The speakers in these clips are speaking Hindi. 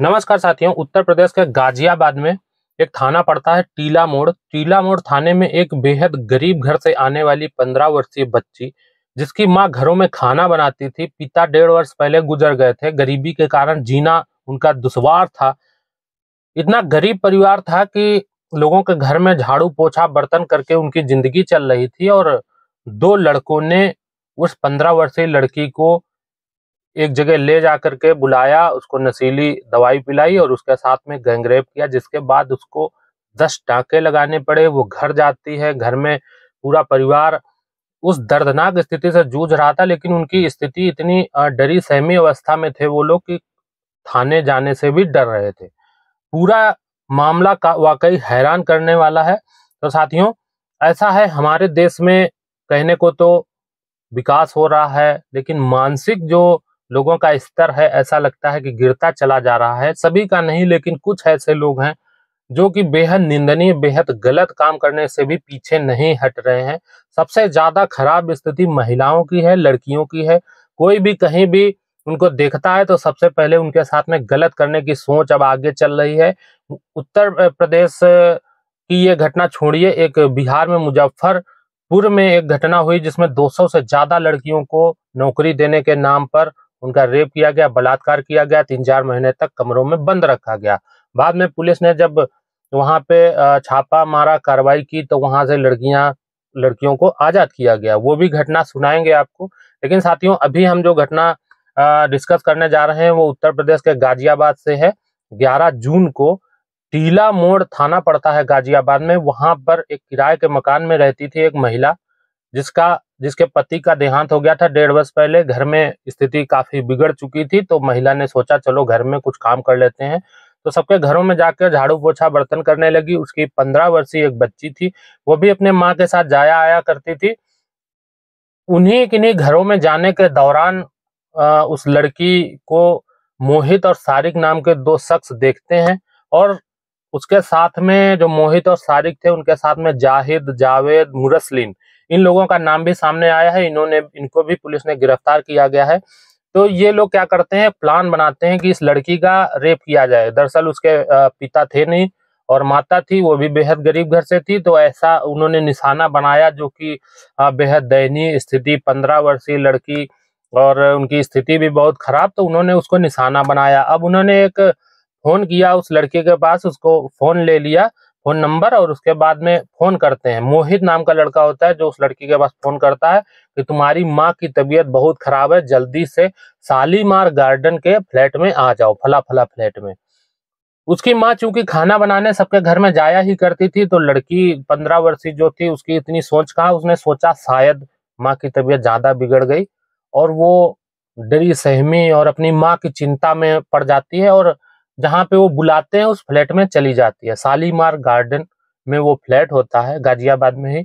नमस्कार साथियों उत्तर प्रदेश के गाजियाबाद में एक थाना पड़ता है टीला मोड़ टीला मोड़ थाने में एक बेहद गरीब घर से आने वाली पंद्रह वर्षीय बच्ची जिसकी माँ घरों में खाना बनाती थी पिता डेढ़ वर्ष पहले गुजर गए थे गरीबी के कारण जीना उनका दुश्वार था इतना गरीब परिवार था कि लोगों के घर में झाड़ू पोछा बर्तन करके उनकी जिंदगी चल रही थी और दो लड़कों ने उस पंद्रह वर्षीय लड़की को एक जगह ले जा करके बुलाया उसको नशीली दवाई पिलाई और उसके साथ में गैंगरेप किया जिसके बाद उसको दस टाके लगाने पड़े वो घर जाती है घर में पूरा परिवार उस दर्दनाक स्थिति से जूझ रहा था लेकिन उनकी स्थिति इतनी डरी सहमी अवस्था में थे वो लोग कि थाने जाने से भी डर रहे थे पूरा मामला का वाकई हैरान करने वाला है तो साथियों ऐसा है हमारे देश में कहने को तो विकास हो रहा है लेकिन मानसिक जो लोगों का स्तर है ऐसा लगता है कि गिरता चला जा रहा है सभी का नहीं लेकिन कुछ ऐसे लोग हैं जो कि बेहद निंदनीय बेहद गलत काम करने से भी पीछे नहीं हट रहे हैं सबसे ज्यादा खराब स्थिति महिलाओं की है लड़कियों की है कोई भी कहीं भी उनको देखता है तो सबसे पहले उनके साथ में गलत करने की सोच अब आगे चल रही है उत्तर प्रदेश की ये घटना छोड़िए एक बिहार में मुजफ्फरपुर में एक घटना हुई जिसमें 200 से ज्यादा लड़कियों को नौकरी देने के नाम पर उनका रेप किया गया बलात्कार किया गया तीन चार महीने तक कमरों में बंद रखा गया बाद में पुलिस ने जब वहाँ पे छापा मारा कार्रवाई की तो वहां से लड़कियाँ लड़कियों को आज़ाद किया गया वो भी घटना सुनाएंगे आपको लेकिन साथियों अभी हम जो घटना डिस्कस करने जा रहे हैं वो उत्तर प्रदेश के गाजियाबाद से है 11 जून को टीला मोड़ थाना पड़ता है गाजियाबाद में वहां पर एक किराए के मकान में रहती थी एक महिला जिसका जिसके पति का देहांत हो गया था डेढ़ वर्ष पहले घर में स्थिति काफी बिगड़ चुकी थी तो महिला ने सोचा चलो घर में कुछ काम कर लेते हैं तो सबके घरों में जाकर झाड़ू पोछा बर्तन करने लगी उसकी पंद्रह वर्षीय एक बच्ची थी वो भी अपने माँ के साथ जाया आया करती थी उन्हीं किन्हीं घरों में जाने के दौरान आ, उस लड़की को मोहित और सारिक नाम के दो शख्स देखते हैं और उसके साथ में जो मोहित और सारिक थे उनके साथ में जाहिद जावेद मुरसलिन इन लोगों का नाम भी सामने आया है इन्होंने इनको भी पुलिस ने गिरफ्तार किया गया है तो ये लोग क्या करते हैं प्लान बनाते हैं कि इस लड़की का रेप किया जाए दरअसल उसके पिता थे नहीं और माता थी वो भी बेहद गरीब घर से थी तो ऐसा उन्होंने निशाना बनाया जो कि बेहद दयनीय स्थिति पंद्रह वर्षीय लड़की और उनकी स्थिति भी बहुत खराब तो उन्होंने उसको निशाना बनाया अब उन्होंने एक फोन किया उस लड़के के पास उसको फोन ले लिया फोन नंबर और उसके बाद में फोन करते हैं मोहित नाम का लड़का होता है जो उस लड़की के पास फोन करता है कि तुम्हारी माँ की तबीयत बहुत खराब है जल्दी से सालीमार गार्डन के फ्लैट में आ जाओ फला फला फ्लैट में उसकी माँ चूंकि खाना बनाने सबके घर में जाया ही करती थी तो लड़की पंद्रह वर्षीय जो थी उसकी इतनी सोच कहा उसने सोचा शायद माँ की तबीयत ज्यादा बिगड़ गई और वो डरी सहमी और अपनी माँ की चिंता में पड़ जाती है और जहाँ पे वो बुलाते हैं उस फ्लैट में चली जाती है शालीमार गार्डन में वो फ्लैट होता है गाजियाबाद में ही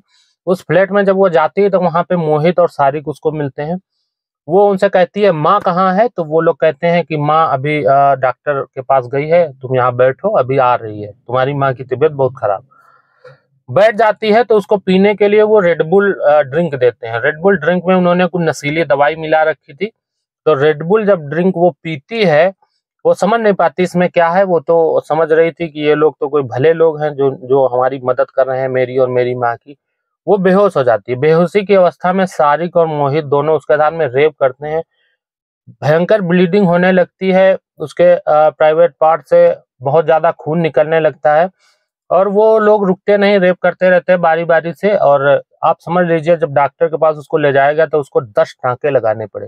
उस फ्लैट में जब वो जाती है तो वहाँ पे मोहित और सारिक उसको मिलते हैं वो उनसे कहती है माँ कहाँ है तो वो लोग कहते हैं कि माँ अभी डॉक्टर के पास गई है तुम यहाँ बैठो अभी आ रही है तुम्हारी माँ की तबीयत बहुत खराब बैठ जाती है तो उसको पीने के लिए वो रेडबुल ड्रिंक देते हैं रेडबुल ड्रिंक में उन्होंने कुछ नशीली दवाई मिला रखी थी तो रेडबुल जब ड्रिंक वो पीती है वो समझ नहीं पाती इसमें क्या है वो तो समझ रही थी कि ये लोग तो कोई भले लोग हैं जो जो हमारी मदद कर रहे हैं मेरी और मेरी माँ की वो बेहोश हो जाती है बेहोशी की अवस्था में सारिक और मोहित दोनों उसके साथ में रेप करते हैं भयंकर ब्लीडिंग होने लगती है उसके प्राइवेट पार्ट से बहुत ज्यादा खून निकलने लगता है और वो लोग रुकते नहीं रेप करते रहते बारी बारी से और आप समझ लीजिए जब डॉक्टर के पास उसको ले जाया गया तो उसको दस टाँके लगाने पड़े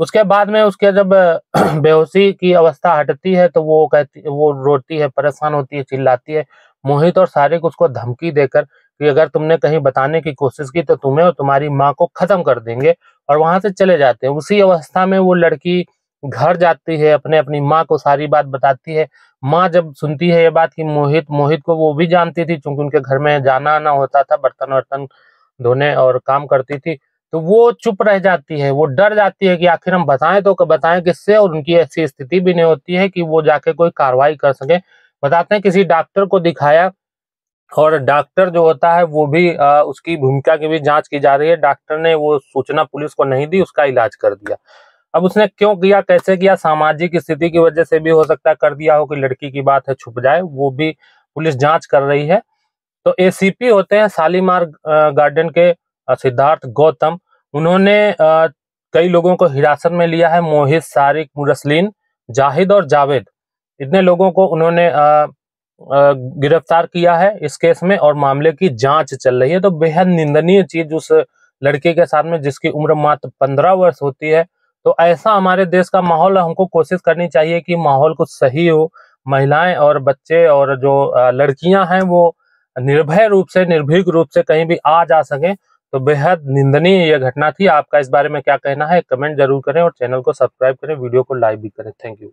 उसके बाद में उसके जब बेहोशी की अवस्था हटती है तो वो कहती वो रोती है परेशान होती है चिल्लाती है मोहित और सारिक उसको धमकी देकर कि अगर तुमने कहीं बताने की कोशिश की तो तुम्हें और तुम्हारी माँ को खत्म कर देंगे और वहां से चले जाते हैं उसी अवस्था में वो लड़की घर जाती है अपने अपनी माँ को सारी बात बताती है माँ जब सुनती है ये बात कि मोहित मोहित को वो भी जानती थी क्योंकि उनके घर में जाना आना होता था बर्तन वर्तन धोने और काम करती थी तो वो चुप रह जाती है वो डर जाती है कि आखिर हम बताएं तो बताएं किससे और उनकी ऐसी स्थिति भी नहीं होती है कि वो जाके कोई कार्रवाई कर सके बताते हैं किसी डॉक्टर को दिखाया और डॉक्टर जो होता है वो भी आ, उसकी भूमिका की भी जांच की जा रही है डॉक्टर ने वो सूचना पुलिस को नहीं दी उसका इलाज कर दिया अब उसने क्यों किया कैसे किया सामाजिक स्थिति की वजह से भी हो सकता है कर दिया हो कि लड़की की बात है छुप जाए वो भी पुलिस जांच कर रही है तो एसीपी होते हैं शालीमार गार्डन के सिद्धार्थ गौतम उन्होंने कई लोगों को हिरासत में लिया है मोहित सारिक मुरसलिन जाहिद और जावेद इतने लोगों को उन्होंने गिरफ्तार किया है इस केस में और मामले की जांच चल रही है तो बेहद निंदनीय चीज उस लड़के के साथ में जिसकी उम्र मात्र पंद्रह वर्ष होती है तो ऐसा हमारे देश का माहौल हमको कोशिश करनी चाहिए कि माहौल कुछ सही हो महिलाएं और बच्चे और जो लड़कियां हैं वो निर्भय रूप से निर्भीक रूप से कहीं भी आ जा सकें तो बेहद निंदनीय यह घटना थी आपका इस बारे में क्या कहना है कमेंट जरूर करें और चैनल को सब्सक्राइब करें वीडियो को लाइक भी करें थैंक यू